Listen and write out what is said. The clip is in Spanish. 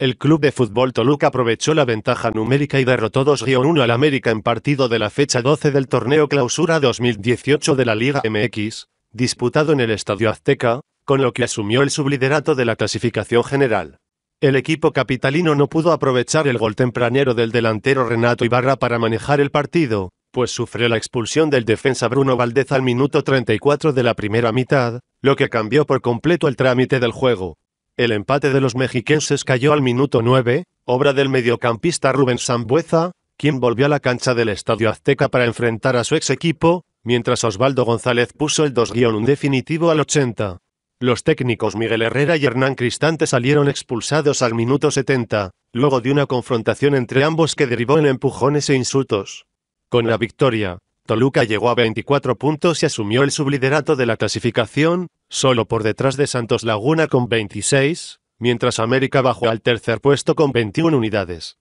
El club de fútbol Toluca aprovechó la ventaja numérica y derrotó 2-1 al América en partido de la fecha 12 del torneo Clausura 2018 de la Liga MX, disputado en el Estadio Azteca, con lo que asumió el subliderato de la clasificación general. El equipo capitalino no pudo aprovechar el gol tempranero del delantero Renato Ibarra para manejar el partido, pues sufrió la expulsión del defensa Bruno Valdez al minuto 34 de la primera mitad, lo que cambió por completo el trámite del juego. El empate de los mexiquenses cayó al minuto 9, obra del mediocampista Rubén Sambueza, quien volvió a la cancha del Estadio Azteca para enfrentar a su ex equipo, mientras Osvaldo González puso el 2-1 definitivo al 80. Los técnicos Miguel Herrera y Hernán Cristante salieron expulsados al minuto 70, luego de una confrontación entre ambos que derivó en empujones e insultos. Con la victoria, Toluca llegó a 24 puntos y asumió el subliderato de la clasificación, solo por detrás de Santos Laguna con 26, mientras América bajó al tercer puesto con 21 unidades.